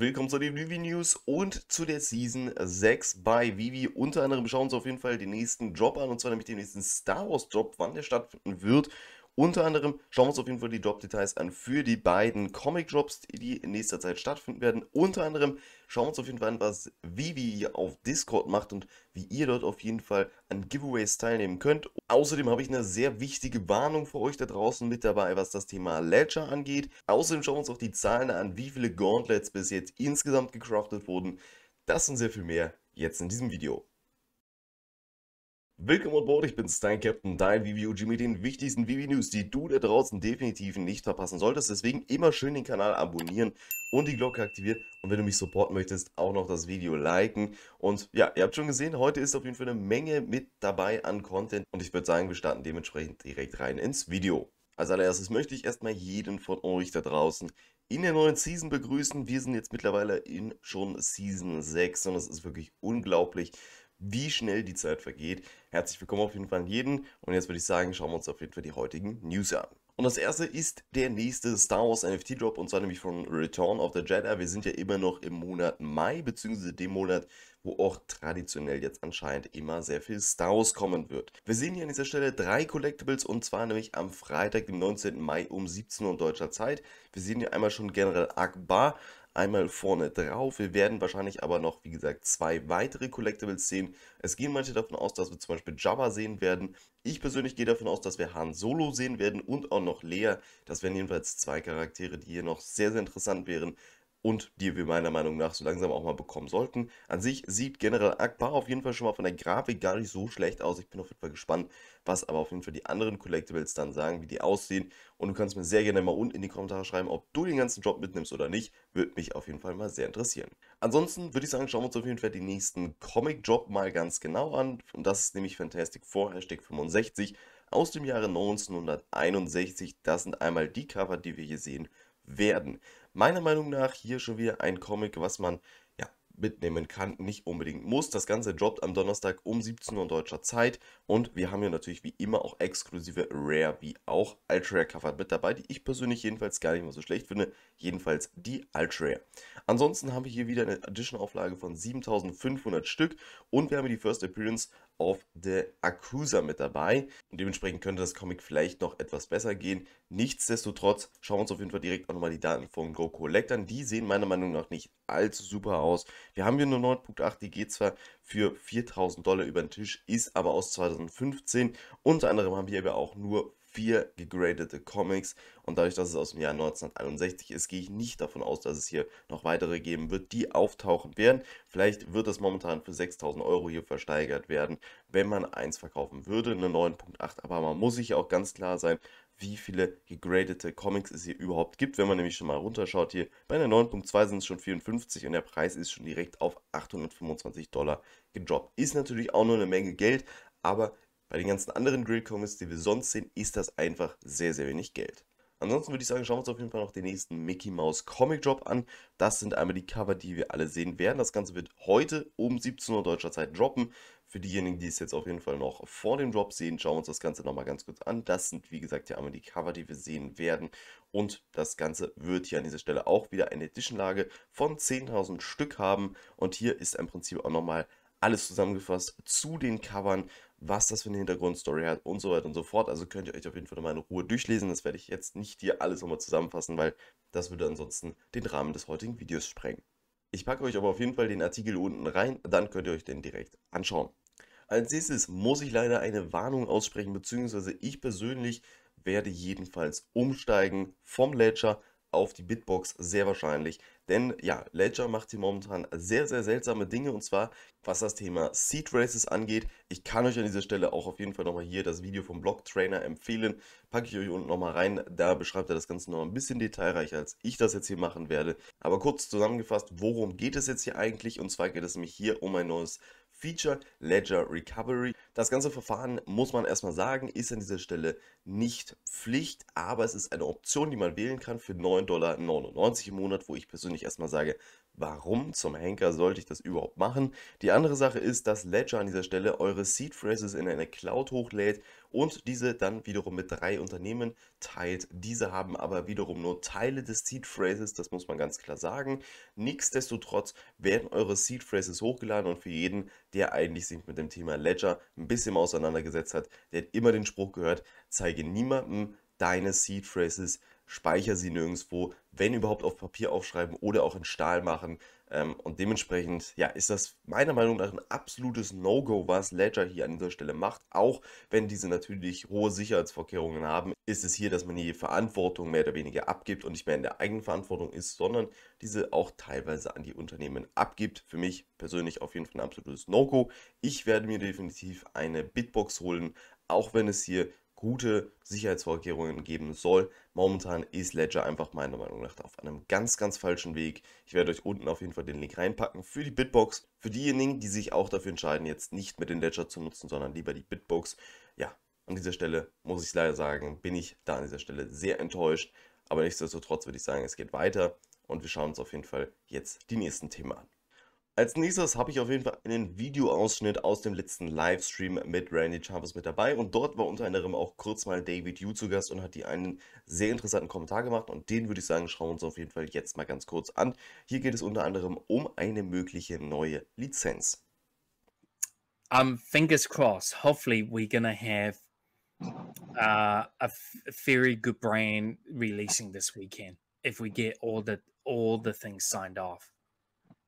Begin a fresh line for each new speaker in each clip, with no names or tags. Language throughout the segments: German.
Willkommen zu den Vivi News und zu der Season 6 bei Vivi. Unter anderem schauen wir uns auf jeden Fall den nächsten Drop an, und zwar nämlich den nächsten Star Wars Drop, wann der stattfinden wird unter anderem schauen wir uns auf jeden Fall die Drop-Details an für die beiden Comic-Drops, die in nächster Zeit stattfinden werden. Unter anderem schauen wir uns auf jeden Fall an, was Vivi auf Discord macht und wie ihr dort auf jeden Fall an Giveaways teilnehmen könnt. Außerdem habe ich eine sehr wichtige Warnung für euch da draußen mit dabei, was das Thema Ledger angeht. Außerdem schauen wir uns auch die Zahlen an, wie viele Gauntlets bis jetzt insgesamt gecraftet wurden. Das und sehr viel mehr jetzt in diesem Video. Willkommen an Bord, ich bin dein Captain, dein VVUG mit den wichtigsten VV-News, die du da draußen definitiv nicht verpassen solltest. Deswegen immer schön den Kanal abonnieren und die Glocke aktivieren. Und wenn du mich supporten möchtest, auch noch das Video liken. Und ja, ihr habt schon gesehen, heute ist auf jeden Fall eine Menge mit dabei an Content. Und ich würde sagen, wir starten dementsprechend direkt rein ins Video. Als allererstes möchte ich erstmal jeden von euch da draußen in der neuen Season begrüßen. Wir sind jetzt mittlerweile in schon Season 6 und es ist wirklich unglaublich, wie schnell die Zeit vergeht. Herzlich willkommen auf jeden Fall an jeden. Und jetzt würde ich sagen, schauen wir uns auf jeden Fall die heutigen News an. Und das erste ist der nächste Star Wars NFT Drop und zwar nämlich von Return of the Jedi. Wir sind ja immer noch im Monat Mai, beziehungsweise dem Monat, wo auch traditionell jetzt anscheinend immer sehr viel Star Wars kommen wird. Wir sehen hier an dieser Stelle drei Collectibles und zwar nämlich am Freitag, dem 19. Mai um 17 Uhr deutscher Zeit. Wir sehen hier einmal schon General Akbar, einmal vorne drauf. Wir werden wahrscheinlich aber noch, wie gesagt, zwei weitere Collectibles sehen. Es gehen manche davon aus, dass wir zum Beispiel Jabba sehen werden. Ich persönlich gehe davon aus, dass wir Han Solo sehen werden und auch noch Lea. Das wären jedenfalls zwei Charaktere, die hier noch sehr, sehr interessant wären und die wir meiner Meinung nach so langsam auch mal bekommen sollten. An sich sieht generell Akbar auf jeden Fall schon mal von der Grafik gar nicht so schlecht aus. Ich bin auf jeden Fall gespannt, was aber auf jeden Fall die anderen Collectibles dann sagen, wie die aussehen. Und du kannst mir sehr gerne mal unten in die Kommentare schreiben, ob du den ganzen Job mitnimmst oder nicht. Würde mich auf jeden Fall mal sehr interessieren. Ansonsten würde ich sagen, schauen wir uns auf jeden Fall den nächsten Comic-Job mal ganz genau an. Und das ist nämlich Fantastic Four, Hashtag 65 aus dem Jahre 1961. Das sind einmal die Cover, die wir hier sehen werden meiner Meinung nach hier schon wieder ein Comic, was man ja, mitnehmen kann, nicht unbedingt muss. Das Ganze droppt am Donnerstag um 17 Uhr deutscher Zeit und wir haben hier natürlich wie immer auch exklusive Rare wie auch Ultra Cover mit dabei, die ich persönlich jedenfalls gar nicht mal so schlecht finde, jedenfalls die Ultra. Ansonsten haben wir hier wieder eine Edition Auflage von 7500 Stück und wir haben hier die First Appearance of the Akusa mit dabei. Und dementsprechend könnte das Comic vielleicht noch etwas besser gehen. Nichtsdestotrotz schauen wir uns auf jeden Fall direkt auch nochmal die Daten von Go Collector an. Die sehen meiner Meinung nach nicht allzu super aus. Wir haben hier eine 9.8, die geht zwar für 4000 Dollar über den Tisch, ist aber aus 2015. Unter anderem haben wir aber auch nur vier gegradete Comics und dadurch, dass es aus dem Jahr 1961 ist, gehe ich nicht davon aus, dass es hier noch weitere geben wird, die auftauchen werden. Vielleicht wird das momentan für 6000 Euro hier versteigert werden, wenn man eins verkaufen würde, eine 9.8, aber man muss sich auch ganz klar sein, wie viele gegradete Comics es hier überhaupt gibt. Wenn man nämlich schon mal runterschaut hier, bei einer 9.2 sind es schon 54 und der Preis ist schon direkt auf 825 Dollar gedroppt. Ist natürlich auch nur eine Menge Geld, aber bei den ganzen anderen grill comics die wir sonst sehen, ist das einfach sehr, sehr wenig Geld. Ansonsten würde ich sagen, schauen wir uns auf jeden Fall noch den nächsten Mickey Mouse Comic Drop an. Das sind einmal die Cover, die wir alle sehen werden. Das Ganze wird heute um 17 Uhr deutscher Zeit droppen. Für diejenigen, die es jetzt auf jeden Fall noch vor dem Drop sehen, schauen wir uns das Ganze nochmal ganz kurz an. Das sind, wie gesagt, ja einmal die Cover, die wir sehen werden. Und das Ganze wird hier an dieser Stelle auch wieder eine Edition-Lage von 10.000 Stück haben. Und hier ist im Prinzip auch nochmal alles zusammengefasst zu den Covern was das für eine Hintergrundstory hat und so weiter und so fort. Also könnt ihr euch auf jeden Fall nochmal in Ruhe durchlesen. Das werde ich jetzt nicht hier alles nochmal zusammenfassen, weil das würde ansonsten den Rahmen des heutigen Videos sprengen. Ich packe euch aber auf jeden Fall den Artikel unten rein, dann könnt ihr euch den direkt anschauen. Als nächstes muss ich leider eine Warnung aussprechen, beziehungsweise ich persönlich werde jedenfalls umsteigen vom Ledger auf die Bitbox sehr wahrscheinlich. Denn ja, Ledger macht hier momentan sehr, sehr seltsame Dinge und zwar was das Thema Seed Races angeht. Ich kann euch an dieser Stelle auch auf jeden Fall nochmal hier das Video vom Blog Trainer empfehlen. Packe ich euch unten nochmal rein, da beschreibt er das Ganze noch ein bisschen detailreicher, als ich das jetzt hier machen werde. Aber kurz zusammengefasst, worum geht es jetzt hier eigentlich? Und zwar geht es nämlich hier um ein neues Feature Ledger Recovery. Das ganze Verfahren, muss man erstmal sagen, ist an dieser Stelle nicht Pflicht, aber es ist eine Option, die man wählen kann für 9,99 Dollar im Monat, wo ich persönlich erstmal sage, warum zum Henker sollte ich das überhaupt machen? Die andere Sache ist, dass Ledger an dieser Stelle eure Seed Phrases in eine Cloud hochlädt und diese dann wiederum mit drei Unternehmen teilt. Diese haben aber wiederum nur Teile des Seed Phrases, das muss man ganz klar sagen. Nichtsdestotrotz werden eure Seed Phrases hochgeladen und für jeden, der eigentlich sich mit dem Thema Ledger ein bisschen auseinandergesetzt hat, der hat immer den Spruch gehört, zeige niemandem deine Seed Phrases, speichere sie nirgendwo, wenn überhaupt auf Papier aufschreiben oder auch in Stahl machen. Ähm, und dementsprechend ja, ist das meiner Meinung nach ein absolutes No-Go, was Ledger hier an dieser Stelle macht. Auch wenn diese natürlich hohe Sicherheitsvorkehrungen haben, ist es hier, dass man die Verantwortung mehr oder weniger abgibt und nicht mehr in der eigenen Verantwortung ist, sondern diese auch teilweise an die Unternehmen abgibt. Für mich persönlich auf jeden Fall ein absolutes No-Go. Ich werde mir definitiv eine Bitbox holen, auch wenn es hier gute Sicherheitsvorkehrungen geben soll. Momentan ist Ledger einfach meiner Meinung nach auf einem ganz, ganz falschen Weg. Ich werde euch unten auf jeden Fall den Link reinpacken für die Bitbox. Für diejenigen, die sich auch dafür entscheiden, jetzt nicht mehr den Ledger zu nutzen, sondern lieber die Bitbox. Ja, an dieser Stelle muss ich leider sagen, bin ich da an dieser Stelle sehr enttäuscht. Aber nichtsdestotrotz würde ich sagen, es geht weiter und wir schauen uns auf jeden Fall jetzt die nächsten Themen an. Als nächstes habe ich auf jeden Fall einen Videoausschnitt aus dem letzten Livestream mit Randy Chavez mit dabei und dort war unter anderem auch kurz mal David Yu zu Gast und hat die einen sehr interessanten Kommentar gemacht und den würde ich sagen, schauen wir uns auf jeden Fall jetzt mal ganz kurz an. Hier geht es unter anderem um eine mögliche neue Lizenz.
Um, fingers crossed, hopefully we're gonna have uh, a very good brand releasing this weekend if we get all the all the things signed off.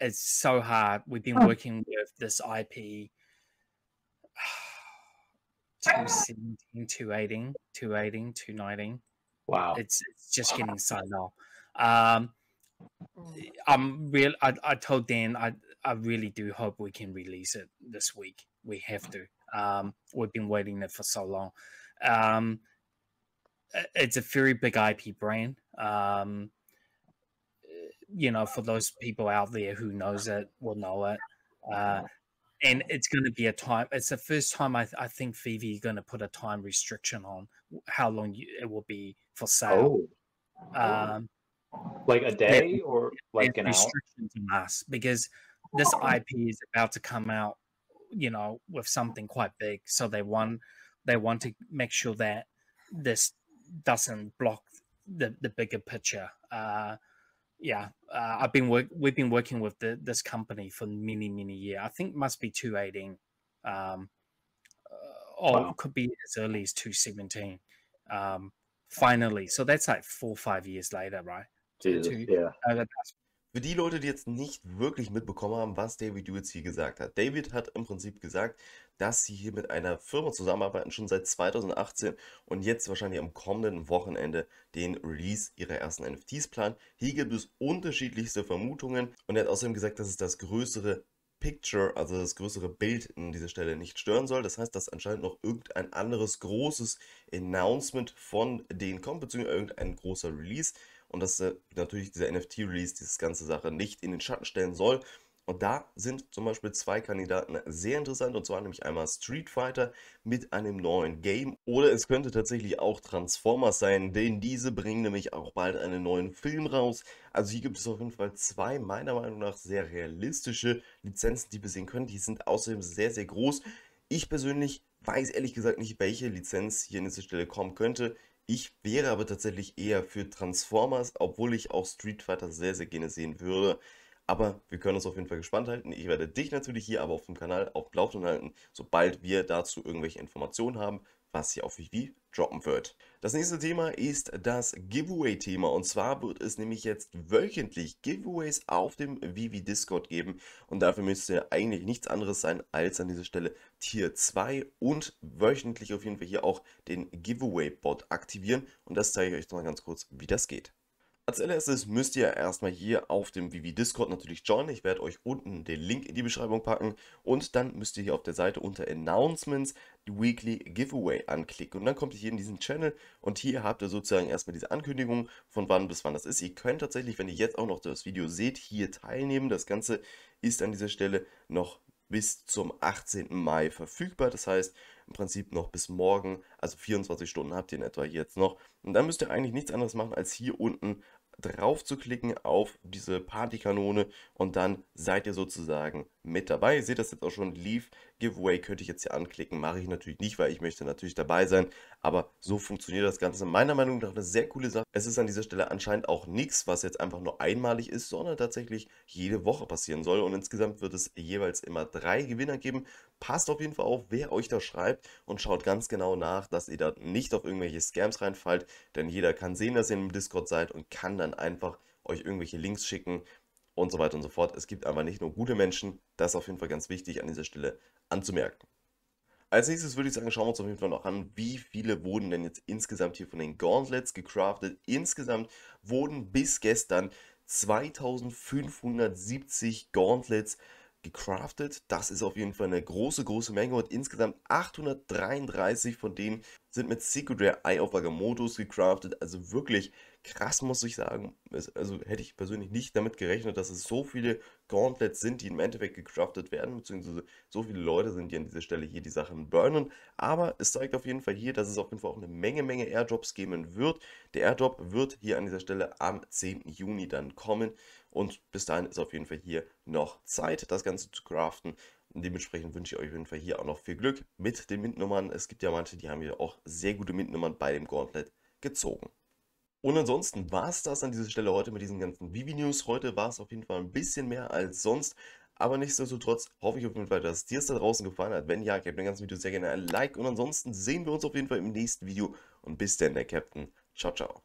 It's so hard. We've been oh. working with this IP 217, 218, 218, Wow. It's, it's just getting so off. Um, mm. I'm real. I, I told Dan I, I really do hope we can release it this week. We have to. Um, we've been waiting there for so long. Um, it's a very big IP brand. Um, you know, for those people out there who knows it will know it. Uh, and it's going to be a time. It's the first time I, th- I think Phoebe going to put a time restriction on how long you, it will be for sale. Oh. Um, like a day and, or like an restrictions hour. us because this IP is about to come out, you know, with something quite big. So they want they want to make sure that this doesn't block the the bigger picture. Uh, yeah, uh, I've been work- we've been working with the, this company for many many years. I think must be two eighteen, um, uh, or oh, wow. could be as early as two seventeen. Um, finally, so that's like four five years later, right? Jesus, two, yeah, uh, Für die Leute,
die jetzt nicht wirklich mitbekommen haben, was David Hewitt hier gesagt hat. David hat im Prinzip gesagt, dass sie hier mit einer Firma zusammenarbeiten, schon seit 2018 und jetzt wahrscheinlich am kommenden Wochenende den Release ihrer ersten NFTs planen. Hier gibt es unterschiedlichste Vermutungen und er hat außerdem gesagt, dass es das größere Picture, also das größere Bild an dieser Stelle nicht stören soll. Das heißt, dass anscheinend noch irgendein anderes großes Announcement von denen kommt, beziehungsweise irgendein großer Release und dass äh, natürlich dieser NFT-Release diese ganze Sache nicht in den Schatten stellen soll. Und da sind zum Beispiel zwei Kandidaten sehr interessant, und zwar nämlich einmal Street Fighter mit einem neuen Game. Oder es könnte tatsächlich auch Transformers sein, denn diese bringen nämlich auch bald einen neuen Film raus. Also hier gibt es auf jeden Fall zwei meiner Meinung nach sehr realistische Lizenzen, die wir sehen können. Die sind außerdem sehr, sehr groß. Ich persönlich weiß ehrlich gesagt nicht, welche Lizenz hier an dieser Stelle kommen könnte. Ich wäre aber tatsächlich eher für Transformers, obwohl ich auch Street Fighter sehr, sehr gerne sehen würde. Aber wir können uns auf jeden Fall gespannt halten. Ich werde dich natürlich hier aber auf dem Kanal auf Laufenden halten, sobald wir dazu irgendwelche Informationen haben was hier auf Vivi droppen wird. Das nächste Thema ist das Giveaway-Thema und zwar wird es nämlich jetzt wöchentlich Giveaways auf dem Vivi Discord geben und dafür müsste eigentlich nichts anderes sein als an dieser Stelle Tier 2 und wöchentlich auf jeden Fall hier auch den Giveaway-Bot aktivieren und das zeige ich euch mal ganz kurz, wie das geht. Als allererstes müsst ihr erstmal hier auf dem Vivi Discord natürlich joinen. Ich werde euch unten den Link in die Beschreibung packen. Und dann müsst ihr hier auf der Seite unter Announcements die Weekly Giveaway anklicken. Und dann kommt ihr hier in diesen Channel und hier habt ihr sozusagen erstmal diese Ankündigung von wann bis wann das ist. Ihr könnt tatsächlich, wenn ihr jetzt auch noch das Video seht, hier teilnehmen. Das Ganze ist an dieser Stelle noch bis zum 18. Mai verfügbar. Das heißt, im Prinzip noch bis morgen, also 24 Stunden habt ihr in etwa hier jetzt noch. Und dann müsst ihr eigentlich nichts anderes machen, als hier unten drauf zu klicken auf diese Partykanone und dann seid ihr sozusagen mit dabei. Ihr seht das jetzt auch schon, Leave Giveaway könnte ich jetzt hier anklicken. Mache ich natürlich nicht, weil ich möchte natürlich dabei sein. Aber so funktioniert das Ganze. Meiner Meinung nach eine sehr coole Sache. Es ist an dieser Stelle anscheinend auch nichts, was jetzt einfach nur einmalig ist, sondern tatsächlich jede Woche passieren soll. Und insgesamt wird es jeweils immer drei Gewinner geben. Passt auf jeden Fall auf, wer euch da schreibt und schaut ganz genau nach, dass ihr da nicht auf irgendwelche Scams reinfallt. Denn jeder kann sehen, dass ihr im Discord seid und kann dann einfach euch irgendwelche Links schicken, und so weiter und so fort. Es gibt einfach nicht nur gute Menschen. Das ist auf jeden Fall ganz wichtig an dieser Stelle anzumerken. Als nächstes würde ich sagen, schauen wir uns auf jeden Fall noch an, wie viele wurden denn jetzt insgesamt hier von den Gauntlets gecraftet. Insgesamt wurden bis gestern 2570 Gauntlets gecraftet. Das ist auf jeden Fall eine große, große Menge und insgesamt 833 von denen sind mit Secret Rare Eye of Agamottos gecraftet. Also wirklich krass, muss ich sagen. Also hätte ich persönlich nicht damit gerechnet, dass es so viele Gauntlets sind, die im Endeffekt gecraftet werden, beziehungsweise so viele Leute sind, die an dieser Stelle hier die Sachen burnen. Aber es zeigt auf jeden Fall hier, dass es auf jeden Fall auch eine Menge, Menge Airdrops geben wird. Der Airdrop wird hier an dieser Stelle am 10. Juni dann kommen. Und bis dahin ist auf jeden Fall hier noch Zeit, das Ganze zu craften. Dementsprechend wünsche ich euch auf jeden Fall hier auch noch viel Glück mit den Mintnummern. Es gibt ja manche, die haben hier auch sehr gute Mintnummern bei dem Gauntlet gezogen. Und ansonsten war es das an dieser Stelle heute mit diesen ganzen Vivi-News. Heute war es auf jeden Fall ein bisschen mehr als sonst. Aber nichtsdestotrotz hoffe ich auf jeden Fall, dass dir es da draußen gefallen hat. Wenn ja, gebt dem ganzen Video sehr gerne ein Like. Und ansonsten sehen wir uns auf jeden Fall im nächsten Video. Und bis dann, der Captain. Ciao, ciao.